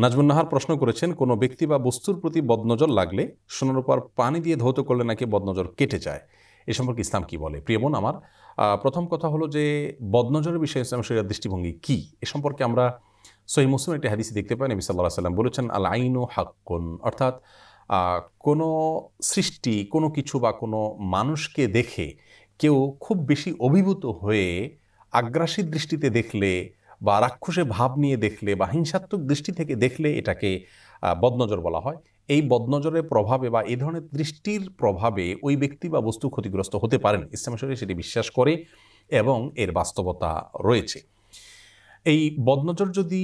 নাজমুন নাহার প্রশ্ন করেছেন কোনো ব্যক্তি বা বস্তুর প্রতি বদনজর লাগলে সোনার উপর পানি দিয়ে ধৌত করলে নাকি বদনজর কেটে যায় এ সম্পর্কে ইসলাম কি বলে প্রিয় আমার প্রথম কথা হলো যে বদনজরের বিষয়ে ইসলাম শরীরের দৃষ্টিভঙ্গি কি এ সম্পর্কে আমরা সহি মুসলিম একটি হাদিসি দেখতে পাই নবী সাল্লাহ সাল্লাম বলেছেন আল আইনু হাক্কুন অর্থাৎ কোনো সৃষ্টি কোনো কিছু বা কোনো মানুষকে দেখে কেউ খুব বেশি অভিভূত হয়ে আগ্রাসী দৃষ্টিতে দেখলে বা রাক্ষসে ভাব নিয়ে দেখলে বা হিংসাত্মক দৃষ্টি থেকে দেখলে এটাকে বদনজর বলা হয় এই বদনজরের প্রভাবে বা এই ধরনের দৃষ্টির প্রভাবে ওই ব্যক্তি বা বস্তু ক্ষতিগ্রস্ত হতে পারেন ইসলাম শরীর সেটি বিশ্বাস করে এবং এর বাস্তবতা রয়েছে এই বদনজর যদি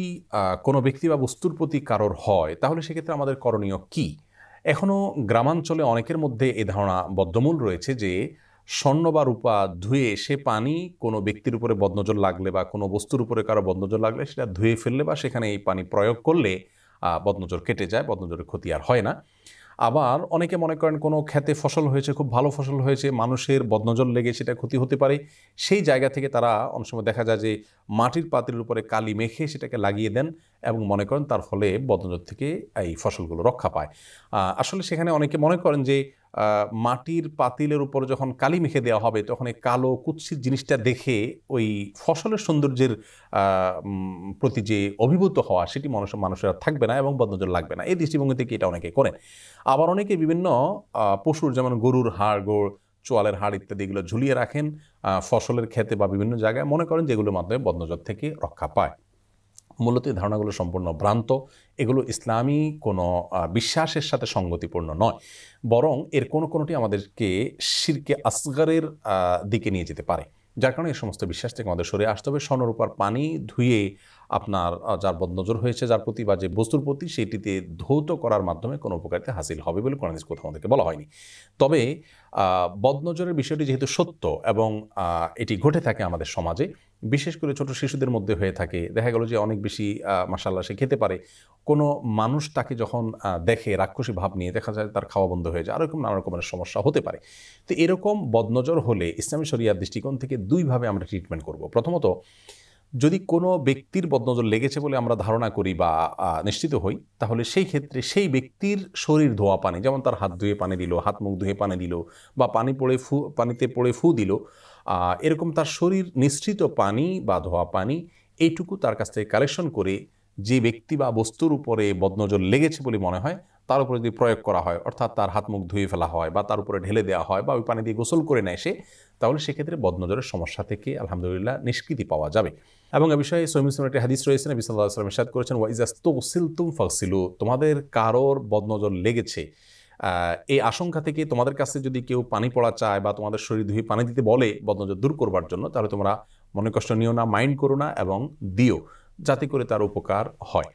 কোনো ব্যক্তি বা বস্তুর প্রতি কারোর হয় তাহলে সেক্ষেত্রে আমাদের করণীয় কি এখনও গ্রামাঞ্চলে অনেকের মধ্যে এ ধারণা বদ্ধমূল রয়েছে যে স্বর্ণ বা রূপা ধুয়ে সে পানি কোনো ব্যক্তির উপরে বদনজর লাগলে বা কোনো বস্তুর উপরে কারো বদনজর লাগলে সেটা ধুয়ে ফেললে বা সেখানে এই পানি প্রয়োগ করলে বদনজর কেটে যায় বদনজরের ক্ষতি আর হয় না আবার অনেকে মনে করেন কোনো খেতে ফসল হয়েছে খুব ভালো ফসল হয়েছে মানুষের বদনজর লেগে সেটা ক্ষতি হতে পারে সেই জায়গা থেকে তারা অনেক সময় দেখা যায় যে মাটির পাতিলের উপরে কালি মেখে সেটাকে লাগিয়ে দেন এবং মনে করেন তার ফলে বদনজর থেকে এই ফসলগুলো রক্ষা পায় আসলে সেখানে অনেকে মনে করেন যে মাটির পাতিলের উপর যখন কালি মেখে দেওয়া হবে তখন এই কালো কুৎসিত জিনিসটা দেখে ওই ফসলের সৌন্দর্যের প্রতি যে অভিভূত হওয়া সেটি মানুষ মানুষের থাকবে না এবং বদনজর লাগবে না এই দৃষ্টিভঙ্গি থেকে এটা অনেকে করেন আবার অনেকে বিভিন্ন পশুর যেমন গরুর হাড় গোড় চোয়ালের হাড় ইত্যাদি এগুলো ঝুলিয়ে রাখেন ফসলের ক্ষেতে বা বিভিন্ন জায়গায় মনে করেন যেগুলোর মাধ্যমে বদনজর থেকে রক্ষা পায় মূলত এই ধারণাগুলো সম্পূর্ণ ভ্রান্ত এগুলো ইসলামী কোনো বিশ্বাসের সাথে সঙ্গতিপূর্ণ নয় বরং এর কোনো কোনোটি আমাদেরকে শিরকে আসগারের দিকে নিয়ে যেতে পারে যার কারণে এই সমস্ত বিশ্বাস থেকে আমাদের সরে আসতে হবে স্বর্ণরূপার পানি ধুয়ে আপনার যার বদনজর হয়েছে যার প্রতি বা যে বস্তুর প্রতি সেটিতে ধৌত করার মাধ্যমে কোনো উপকারিতা হাসিল হবে বলে কোনো কোথাও আমাদেরকে বলা হয়নি তবে বদনজরের বিষয়টি যেহেতু সত্য এবং এটি ঘটে থাকে আমাদের সমাজে বিশেষ করে ছোট শিশুদের মধ্যে হয়ে থাকে দেখা গেল যে অনেক বেশি মাসাল্লাহ সে খেতে পারে কোনো মানুষ তাকে যখন দেখে রাক্ষসী ভাব নিয়ে দেখা যায় তার খাওয়া বন্ধ হয়ে যায় আর এরকম নানা রকমের সমস্যা হতে পারে তো এরকম বদনজর হলে ইসলামী শরিয়ার দৃষ্টিকোণ থেকে দুইভাবে আমরা ট্রিটমেন্ট করব প্রথমত যদি কোনো ব্যক্তির বদনজর লেগেছে বলে আমরা ধারণা করি বা নিশ্চিত হই তাহলে সেই ক্ষেত্রে সেই ব্যক্তির শরীর ধোয়া পানি যেমন তার হাত ধুয়ে পানি দিল হাত মুখ ধুয়ে পানি দিল বা পানি পড়ে ফু পানিতে পড়ে ফু দিল এরকম তার শরীর নিশ্চিত পানি বা ধোয়া পানি এইটুকু তার কাছ থেকে কালেকশন করে যে ব্যক্তি বা বস্তুর উপরে বদনজর লেগেছে বলে মনে হয় তার উপরে যদি প্রয়োগ করা হয় অর্থাৎ তার হাত মুখ ধুয়ে ফেলা হয় বা তার উপরে ঢেলে দেওয়া হয় বা ওই পানি দিয়ে গোসল করে নেয় সে তাহলে সেক্ষেত্রে বদনজরের সমস্যা থেকে আলহামদুলিল্লাহ নিষ্কৃতি পাওয়া যাবে এবং এ বিষয়ে সৈমিসম একটি হাদিস রয়েছেন বিশাল্লাহ আসলাম ইসাদ করেছেন ওয়াইজাস্তুম ফাকসিলু তোমাদের কারোর বদনজর লেগেছে এই আশঙ্কা থেকে তোমাদের কাছে যদি কেউ পানি পড়া চায় বা তোমাদের শরীর ধুয়ে পানি দিতে বলে বদনজর দূর করবার জন্য তাহলে তোমরা মনে কষ্ট নিও না মাইন্ড করো না এবং দিও যাতে করে তার উপকার হয়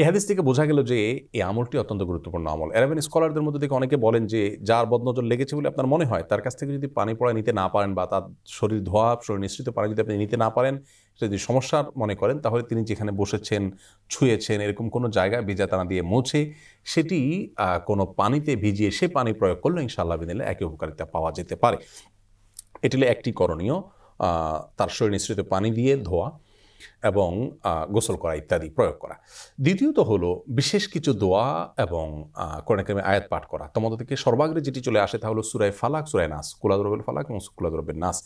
এ হাদিস থেকে বোঝা গেল যে এই আমলটি অত্যন্ত গুরুত্বপূর্ণ আমল এরাবেন স্কলারদের মধ্যে থেকে অনেকে বলেন যে যার বদনজর লেগেছে বলে আপনার মনে হয় তার কাছ থেকে যদি পানি পড়া নিতে না পারেন বা তার শরীর ধোয়া শরীর নিশ্চিত পানি যদি আপনি নিতে না পারেন যদি সমস্যার মনে করেন তাহলে তিনি যেখানে বসেছেন ছুঁয়েছেন এরকম কোনো জায়গায় ভিজা তানা দিয়ে মুছে সেটি কোনো পানিতে ভিজিয়ে সে পানি প্রয়োগ করলে ইনশাআল্লাহ বিদিনে একই উপকারিতা পাওয়া যেতে পারে এটি একটি করণীয় তার শরীর নিঃসৃত পানি দিয়ে ধোয়া এবং গোসল করা ইত্যাদি প্রয়োগ করা দ্বিতীয়ত হলো বিশেষ কিছু দোয়া এবং কোরআনকামে আয়াত পাঠ করা তোমাদের থেকে সর্বাগ্রে যেটি চলে আসে তা হলো সুরায় ফালাক সুরায় নাস কুলাদ্রবের ফালাক এবং কুলাদ্রবের নাস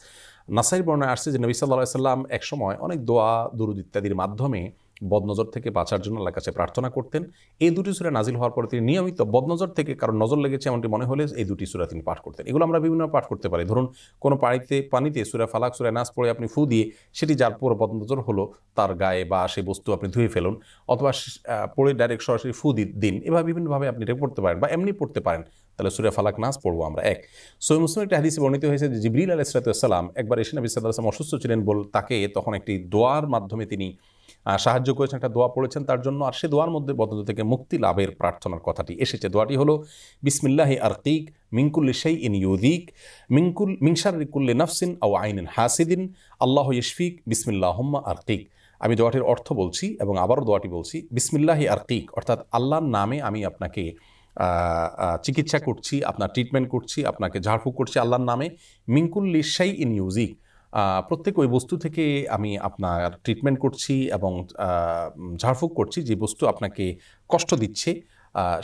নাসাইর বর্ণায় আসছে যে নবী সাল্লাহ সাল্লাম একসময় অনেক দোয়া দুরুদ ইত্যাদির মাধ্যমে বদনজর থেকে বাঁচার জন্য আল্লাহ কাছে প্রার্থনা করতেন এই দুটি সুরা নাজিল হওয়ার পরে তিনি নিয়মিত বদনজর থেকে কারণ নজর লেগেছে এমনটি মনে হলে এই দুটি সুরা তিনি পাঠ করতেন এগুলো আমরা বিভিন্ন পাঠ করতে পারি ধরুন কোনো পানিতে পানিতে সুরা ফালাক সুরা নাচ পড়ে আপনি ফু দিয়ে সেটি যার পর বদনজর হলো তার গায়ে বা সেই বস্তু আপনি ধুয়ে ফেলুন অথবা পড়ে ডাইরেক্ট সরাসরি ফু দিন এভাবে বিভিন্নভাবে আপনি এটা পড়তে পারেন বা এমনি পড়তে পারেন তাহলে সুরে ফালাক নাচ পড়বো আমরা এক সৈয় মুসলিম একটা হাদিসে বর্ণিত হয়েছে যে জিবরিল আলাইসালাম একবার এসে নবী সাল্লাহ আসলাম অসুস্থ ছিলেন বল তাকে তখন একটি দোয়ার মাধ্যমে তিনি সাহায্য করেছেন একটা দোয়া পড়েছেন তার জন্য আর সে দোয়ার মধ্যে বদন্ত থেকে মুক্তি লাভের প্রার্থনার কথাটি এসেছে দোয়াটি হলো বিসমিল্লাহি আরকিক মিঙ্কুল্লি সেই ইন ইউদিক মিঙ্কুল মিংসার রিকুল্লি নফসিন আও ইন হাসিদিন আল্লাহ ইশফিক বিসমিল্লাহ আরকিক আমি দোয়াটির অর্থ বলছি এবং আবারও দোয়াটি বলছি বিসমিল্লাহি আরকিক অর্থাৎ আল্লাহর নামে আমি আপনাকে চিকিৎসা করছি আপনার ট্রিটমেন্ট করছি আপনাকে ঝাড়ফুঁক করছি আল্লাহর নামে মিঙ্কুল্লি সেই ইন ইউজিক প্রত্যেক ওই বস্তু থেকে আমি আপনার ট্রিটমেন্ট করছি এবং ঝাড়ফুঁক করছি যে বস্তু আপনাকে কষ্ট দিচ্ছে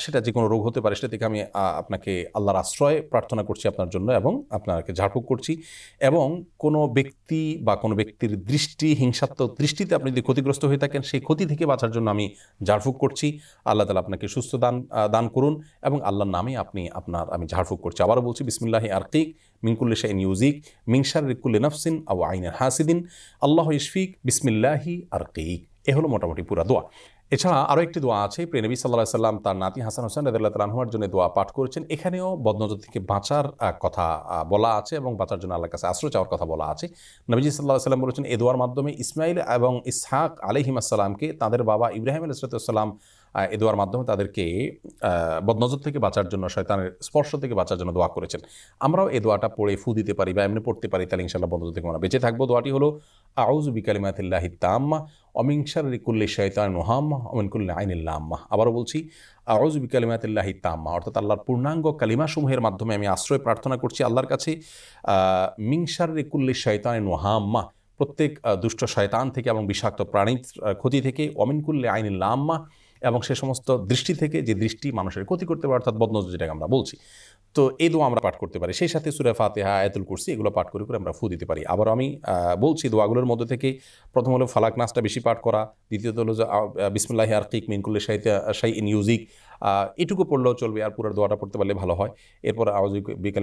সেটা যে কোনো রোগ হতে পারে সেটা থেকে আমি আপনাকে আল্লাহর আশ্রয় প্রার্থনা করছি আপনার জন্য এবং আপনাকে ঝাড়ফুঁক করছি এবং কোনো ব্যক্তি বা কোনো ব্যক্তির দৃষ্টি হিংসাত্মক দৃষ্টিতে আপনি যদি ক্ষতিগ্রস্ত হয়ে থাকেন সেই ক্ষতি থেকে বাঁচার জন্য আমি ঝাড়ফুঁক করছি আল্লাহ তালা আপনাকে সুস্থ দান দান করুন এবং আল্লাহর নামে আপনি আপনার আমি ঝাড়ফুঁক করছি আবারও বলছি বিসমিল্লাহি আর্কিক মিঙ্কুল্লি শাহ ইউজিক মিংসার রিকুল্লি নফসিন আও আইনের হাসিদিন আল্লাহ ইশফিক বিসমিল্লাহি আর্কিক এ হলো মোটামুটি পুরা দোয়া এছাড়া আরও একটি দোয়া আছে প্রেনবী সাল্লাহ সাল্লাম তার নাতি হাসান হোসেন রাজিল্লাহ তালাহুয়ার জন্য দোয়া পাঠ করেছেন এখানেও বদনজর থেকে বাঁচার কথা বলা আছে এবং বাঁচার জন্য আল্লাহর কাছে আশ্রয় চাওয়ার কথা বলা আছে নবীজি সাল্লাহ সাল্লাম বলেছেন এ দোয়ার মাধ্যমে ইসমাইল এবং ইসহাক আলহিম আসসালামকে তাদের বাবা ইব্রাহিম আলসালাম এ দোয়ার মাধ্যমে তাদেরকে বদনজর থেকে বাঁচার জন্য শয়তানের স্পর্শ থেকে বাঁচার জন্য দোয়া করেছেন আমরাও এ দোয়াটা পড়ে ফু দিতে পারি বা এমনি পড়তে পারি তাহলে ইনশাল্লাহ বদনজর থেকে আমরা বেঁচে থাকবো দোয়াটি হলো আউজ বিকালিমাতিল্লাহি তাম্মা অমিংসার রিকুল্লি শয়তান নোহাম অমিনকুল্লি আইনিল্লা আম্মা আবারও বলছি আউজ বিকালিমাতিল্লাহি তাম্মা অর্থাৎ আল্লাহর পূর্ণাঙ্গ কালিমাসমূহের মাধ্যমে আমি আশ্রয় প্রার্থনা করছি আল্লাহর কাছে মিংসার রিকুল্লি শৈতান নোহাম্মা প্রত্যেক দুষ্ট শয়তান থেকে এবং বিষাক্ত প্রাণীর ক্ষতি থেকে অমিনকুল্লি আইনিল্লা আম্মা এবং সে সমস্ত দৃষ্টি থেকে যে দৃষ্টি মানুষের ক্ষতি করতে পারে অর্থাৎ বদনজ যেটাকে আমরা বলছি তো এই দোয়া আমরা পাঠ করতে পারি সেই সাথে সুরে ফাতেহা আয়তুল কুরসি এগুলো পাঠ করে করে আমরা ফু দিতে পারি আবার আমি বলছি দোয়াগুলোর মধ্যে থেকে প্রথম হলো ফালাক নাচটা বেশি পাঠ করা দ্বিতীয়ত হলো যে বিসমুল্লাহ কিক মিনকুল্লা সাহিত্য সাই ইন ইউজিক এটুকু পড়লেও চলবে আর পুরার দোয়াটা পড়তে পারলে ভালো হয় এরপর আওয়াজ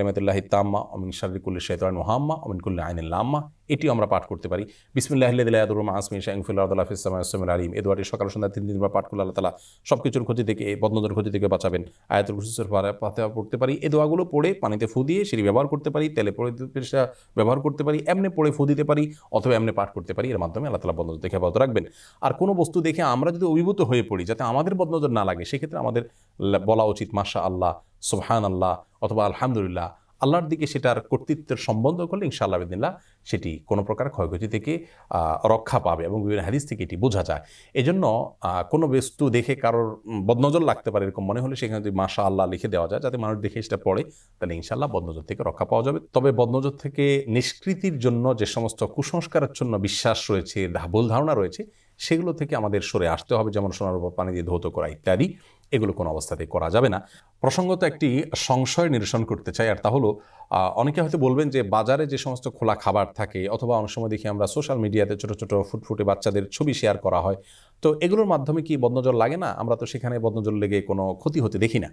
মেতুল্লাহ তাম্মা অমিন শারিকুল্লি শেতরান মোহাম্মা অমিনকুল্লাহ আইনুল লাম্মা এটিও আমরা পাঠ করতে পারি বিসমিল্লাহিল্লাহরুম আসমিন ইসলাম আলিম এ দোয়াটি সকাল সন্ধ্যা তিন দিনবার পাঠ করলে আল্লাহ তালা সব কিছুর ক্ষতি থেকে বদনদের ক্ষতি থেকে বাঁচাবেন আয়াতুল খুশুসের পাতে পড়তে পারি এ দোয়াগুলো পড়ে পানিতে ফু দিয়ে সেটি ব্যবহার করতে পারি তেলে পড়ে ব্যবহার করতে পারি এমনি পড়ে ফু দিতে পারি অথবা এমনি পাঠ করতে পারি এর মাধ্যমে আল্লাহ তালা বদনজর দেখে অব্যাহত রাখবেন আর কোনো বস্তু দেখে আমরা যদি অভিভূত হয়ে পড়ি যাতে আমাদের বদনজর না লাগে সেক্ষেত্রে আমাদের বলা উচিত মাসা আল্লাহ সুহান আল্লাহ অথবা আলহামদুলিল্লাহ আল্লাহর দিকে সেটার কর্তৃত্বের সম্বন্ধ করলে ইনশাআল্লাহ আবেদিল্লাহ সেটি কোনো প্রকার ক্ষয়ক্ষতি থেকে রক্ষা পাবে এবং বিভিন্ন হাদিস থেকে এটি বোঝা যায় এজন্য কোনো বস্তু দেখে কারোর বদনজর লাগতে পারে এরকম মনে হলে সেখানে যদি মাশা আল্লাহ লিখে দেওয়া যায় যাতে মানুষ দেখে সেটা পড়ে তাহলে ইনশাআল্লাহ বদনজর থেকে রক্ষা পাওয়া যাবে তবে বদনজর থেকে নিষ্কৃতির জন্য যে সমস্ত কুসংস্কারের জন্য বিশ্বাস রয়েছে ভুল ধারণা রয়েছে সেগুলো থেকে আমাদের সরে আসতে হবে যেমন সোনার উপর পানি দিয়ে ধৌত করা ইত্যাদি এগুলো কোনো অবস্থাতে করা যাবে না প্রসঙ্গত একটি সংশয় নিরসন করতে চাই আর তা হলো অনেকে হয়তো বলবেন যে বাজারে যে সমস্ত খোলা খাবার থাকে অথবা অনেক সময় দেখি আমরা সোশ্যাল মিডিয়াতে ছোট ছোট ফুটফুটে বাচ্চাদের ছবি শেয়ার করা হয় তো এগুলোর মাধ্যমে কি বদনজল লাগে না আমরা তো সেখানে বদনজল লেগে কোনো ক্ষতি হতে দেখি না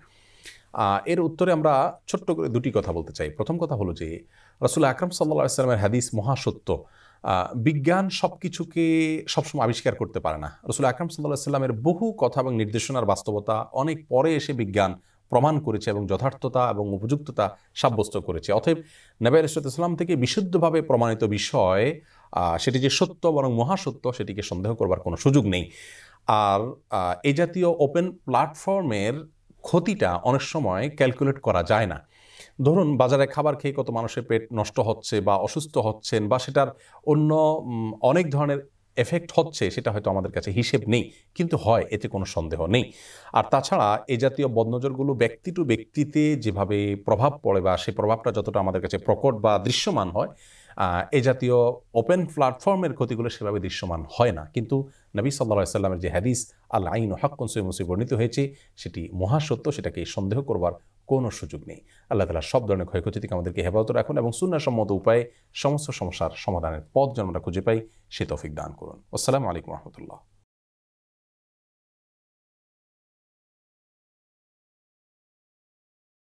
এর উত্তরে আমরা ছোট্ট করে দুটি কথা বলতে চাই প্রথম কথা হলো যে রসুল আকরম সাল্লা সাল্লামের হাদিস মহাসত্য বিজ্ঞান সব কিছুকে সবসময় আবিষ্কার করতে পারে না রসুল আকরম সাল্লাহ সাল্লামের বহু কথা এবং নির্দেশনার বাস্তবতা অনেক পরে এসে বিজ্ঞান প্রমাণ করেছে এবং যথার্থতা এবং উপযুক্ততা সাব্যস্ত করেছে অতএব নবাই রসুল ইসলাম থেকে বিশুদ্ধভাবে প্রমাণিত বিষয় সেটি যে সত্য বরং মহাসত্য সেটিকে সন্দেহ করবার কোনো সুযোগ নেই আর এ জাতীয় ওপেন প্ল্যাটফর্মের ক্ষতিটা অনেক সময় ক্যালকুলেট করা যায় না ধরুন বাজারে খাবার খেয়ে কত মানুষের পেট নষ্ট হচ্ছে বা অসুস্থ হচ্ছেন বা সেটার অন্য অনেক ধরনের এফেক্ট হচ্ছে সেটা হয়তো আমাদের কাছে হিসেব নেই কিন্তু হয় এতে কোনো সন্দেহ নেই আর তাছাড়া এ জাতীয় বদনজরগুলো ব্যক্তি টু ব্যক্তিতে যেভাবে প্রভাব পড়ে বা সেই প্রভাবটা যতটা আমাদের কাছে প্রকট বা দৃশ্যমান হয় এ জাতীয় ওপেন প্ল্যাটফর্মের ক্ষতিগুলো সেভাবে দৃশ্যমান হয় না কিন্তু নবী সাল্লা সাল্লামের যে হাদিস আল্লা আইন হক কনসুই মুসি বর্ণিত হয়েছে সেটি মহাসত্য সেটাকে সন্দেহ করবার কোনো সুযোগ নেই আল্লাহ তালা সব ধরনের ক্ষয়ক্ষতি থেকে আমাদেরকে হেফাজত রাখুন এবং সুন্নাসম্মত উপায়ে সমস্ত সমস্যার সমাধানের পথ যেন আমরা খুঁজে পাই সে তফিক দান করুন আসসালামু আলাইকুম রহমতুল্লাহ